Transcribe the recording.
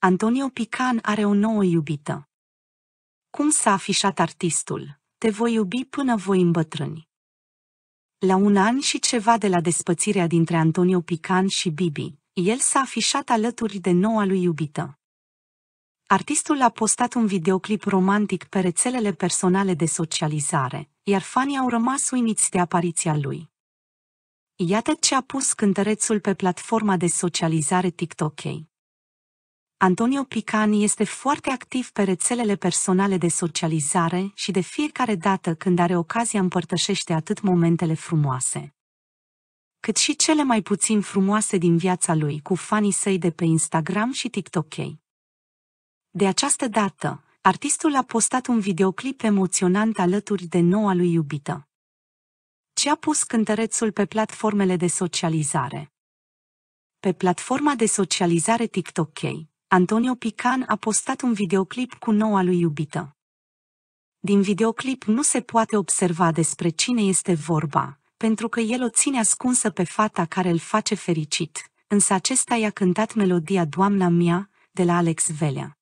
Antonio Pican are o nouă iubită. Cum s-a afișat artistul? Te voi iubi până voi îmbătrâni. La un an și ceva de la despățirea dintre Antonio Pican și Bibi, el s-a afișat alături de noua lui iubită. Artistul a postat un videoclip romantic pe rețelele personale de socializare, iar fanii au rămas uimiți de apariția lui. Iată ce a pus cântărețul pe platforma de socializare TikTok. Antonio Picani este foarte activ pe rețelele personale de socializare și de fiecare dată când are ocazia împărtășește atât momentele frumoase, cât și cele mai puțin frumoase din viața lui cu fanii săi de pe Instagram și TikTok. De această dată, artistul a postat un videoclip emoționant alături de noua lui iubită. Ce a pus cântărețul pe platformele de socializare? Pe platforma de socializare TikTok, Antonio Pican a postat un videoclip cu noua lui iubită. Din videoclip nu se poate observa despre cine este vorba, pentru că el o ține ascunsă pe fata care îl face fericit, însă acesta i-a cântat melodia Doamna mea, de la Alex Velea.